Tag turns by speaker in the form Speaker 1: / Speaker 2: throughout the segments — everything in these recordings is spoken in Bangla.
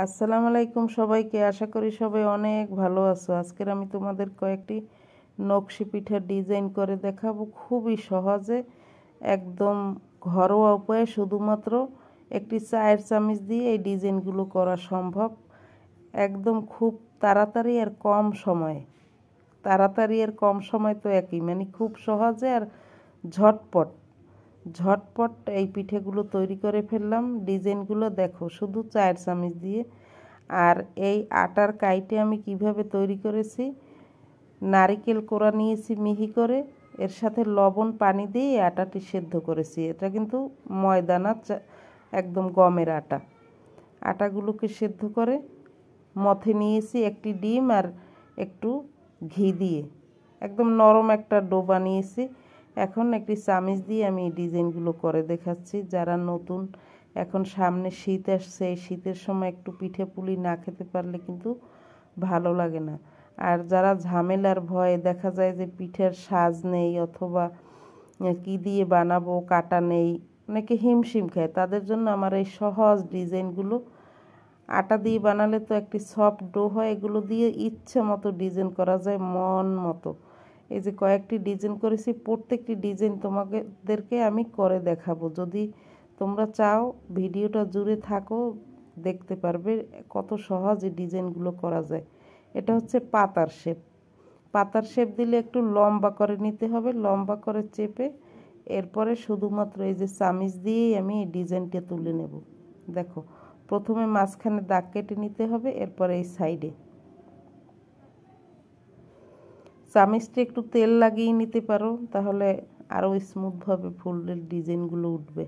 Speaker 1: আসসালামু আলাইকুম সবাইকে আশা করি সবাই অনেক ভালো আছো আজকের আমি তোমাদের কয়েকটি নকশি পিঠার ডিজাইন করে দেখাবো খুবই সহজে একদম ঘরোয়া উপায়ে শুধুমাত্র একটি চায়ের চামিচ দিয়ে এই ডিজাইনগুলো করা সম্ভব একদম খুব তাড়াতাড়ি আর কম সময়ে তাড়াতাড়ি আর কম সময় তো একই মানে খুব সহজে আর ঝটপট ঝটপট এই পিঠেগুলো তৈরি করে ফেললাম ডিজাইনগুলো দেখো শুধু চায়ের চামিচ দিয়ে আর এই আটার কাইটে আমি কিভাবে তৈরি করেছি নারিকেল কোড়া নিয়েছি মিহি করে এর সাথে লবণ পানি দিয়ে আটাটি সেদ্ধ করেছি এটা কিন্তু ময়দানা একদম গমের আটা আটাগুলোকে সেদ্ধ করে মথে নিয়েছি একটি ডিম আর একটু ঘি দিয়ে একদম নরম একটা ডোবা নিয়েছি এখন একটি চামিচ দিয়ে আমি ডিজাইনগুলো করে দেখাচ্ছি যারা নতুন এখন সামনে শীত আসছে এই শীতের সময় একটু পিঠে পুলি না খেতে পারলে কিন্তু ভালো লাগে না আর যারা ঝামেলার ভয়ে দেখা যায় যে পিঠের সাজ নেই অথবা কি দিয়ে বানাবো কাটা নেই অনেকে হিমশিম খায় তাদের জন্য আমার এই সহজ ডিজাইনগুলো আটা দিয়ে বানালে তো একটি সফট ডো হয় এগুলো দিয়ে ইচ্ছে মতো ডিজাইন করা যায় মন মতো এই যে কয়েকটি ডিজাইন করেছি প্রত্যেকটি ডিজাইন তোমাদেরকে আমি করে দেখাবো যদি তোমরা চাও ভিডিওটা জুড়ে থাকো দেখতে পারবে কত সহজে ডিজাইনগুলো করা যায় এটা হচ্ছে পাতার শেপ পাতার শেপ দিলে একটু লম্বা করে নিতে হবে লম্বা করে চেপে এরপরে শুধুমাত্র এই যে চামিচ দিয়েই আমি এই ডিজাইনটা তুলে নেব দেখো প্রথমে মাঝখানে দাগ কেটে নিতে হবে এরপরে এই সাইডে চামিচটা একটু তেল লাগিয়ে নিতে পারো তাহলে আরও স্মুথভাবে ফুলের ডিজাইনগুলো উঠবে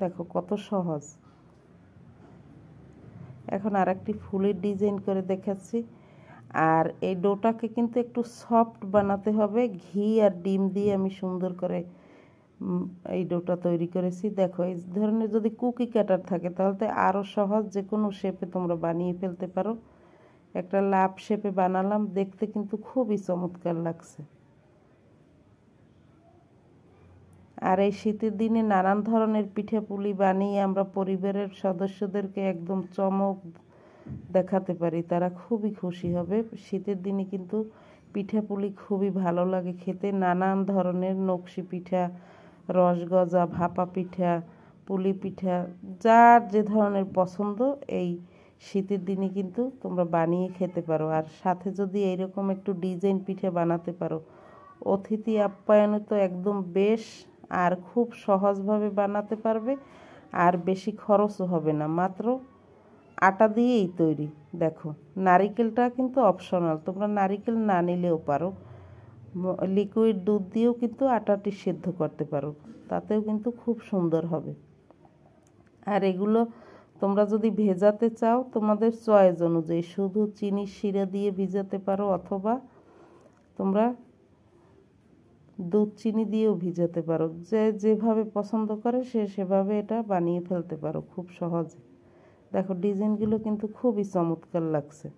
Speaker 1: দেখো কত সহজ এখন আর একটি ফুলের ডিজাইন করে দেখাচ্ছি আর এই ডোটাকে কিন্তু একটু সফট বানাতে হবে ঘি আর ডিম দিয়ে আমি সুন্দর করে এই ডোটা তৈরি করেছি দেখো এই ধরনের যদি কুকি ক্যাটার থাকে তাহলে তো আরও সহজ যে কোনো শেপে তোমরা বানিয়ে ফেলতে পারো একটা লাভ শেপে বানালাম দেখতে কিন্তু খুবই চমৎকার লাগছে আর এই শীতের দিনে নানান ধরনের পিঠে পুলি বানিয়ে আমরা পরিবারের সদস্যদেরকে একদম চমক দেখাতে পারি তারা খুবই খুশি হবে শীতের দিনে কিন্তু পিঠে পুলি খুবই ভালো লাগে খেতে নানান ধরনের নকশি পিঠা রসগজা ভাপা পিঠা পুলি পিঠা যার যে ধরনের পছন্দ এই শীতের দিনে কিন্তু তোমরা বানিয়ে খেতে পারো আর সাথে যদি এইরকম একটু ডিজাইন পিঠে বানাতে পারো অতিথি আপ্যায়নে তো একদম বেশ আর খুব সহজভাবে বানাতে পারবে আর বেশি খরচও হবে না মাত্র আটা দিয়েই তৈরি দেখো নারিকেলটা কিন্তু অপশনাল তোমরা নারিকেল না নিলেও পারো লিকুইড দুধ দিয়েও কিন্তু আটাটি সেদ্ধ করতে পারো তাতেও কিন্তু খুব সুন্দর হবে আর এগুলো তোমরা যদি ভেজাতে চাও তোমাদের চয়েস অনুযায়ী শুধু চিনি শিরা দিয়ে ভিজাতে পারো অথবা তোমরা দুধ চিনি দিয়েও ভিজাতে পারো যে যেভাবে পছন্দ করে সে সেভাবে এটা বানিয়ে ফেলতে পারো খুব সহজে দেখো ডিজাইনগুলো কিন্তু খুবই চমৎকার লাগছে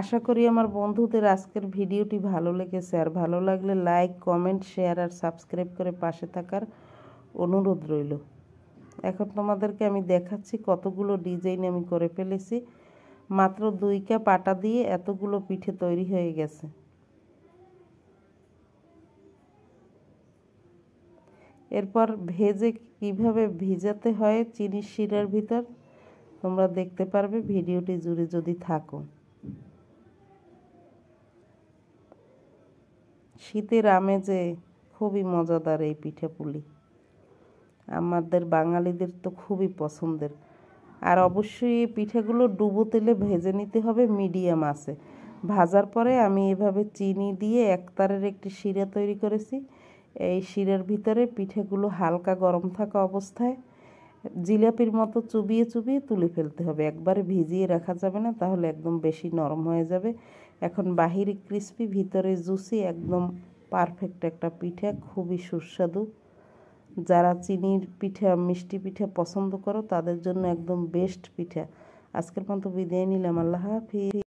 Speaker 1: আশা করি আমার বন্ধুদের আজকের ভিডিওটি ভালো লেগেছে আর ভালো লাগলে লাইক কমেন্ট শেয়ার আর সাবস্ক্রাইব করে পাশে থাকার অনুরোধ রইল এখন তোমাদেরকে আমি দেখাচ্ছি কতগুলো ডিজাইন আমি করে ফেলেছি মাত্র দুই কাপ আটা দিয়ে এতগুলো পিঠে তৈরি হয়ে গেছে এরপর ভেজে কিভাবে ভিজাতে হয় চিনির শিরার ভিতর তোমরা দেখতে পারবে ভিডিওটি জুড়ে যদি থাকো শীতের আমেজে খুবই মজাদার এই পিঠেপুলি আমাদের বাঙালিদের তো খুবই পছন্দের আর অবশ্যই এই পিঠেগুলো ডুবো তেলে ভেজে নিতে হবে মিডিয়াম আছে ভাজার পরে আমি এভাবে চিনি দিয়ে একতারের একটি শিরা তৈরি করেছি এই শিরার ভিতরে পিঠেগুলো হালকা গরম থাকা অবস্থায় জিলাপির মতো চুবিয়ে চুবিয়ে তুলে ফেলতে হবে একবারে ভিজিয়ে রাখা যাবে না তাহলে একদম বেশি নরম হয়ে যাবে এখন বাহিরে ক্রিস্পি ভিতরে জুসি একদম পারফেক্ট একটা পিঠে খুবই সুস্বাদু যারা চিনির পিঠে মিষ্টি পিঠে পছন্দ করো তাদের জন্য একদম বেস্ট পিঠা আজকের পর্যন্ত বিদায় নিলাম আল্লাহ হাফিজ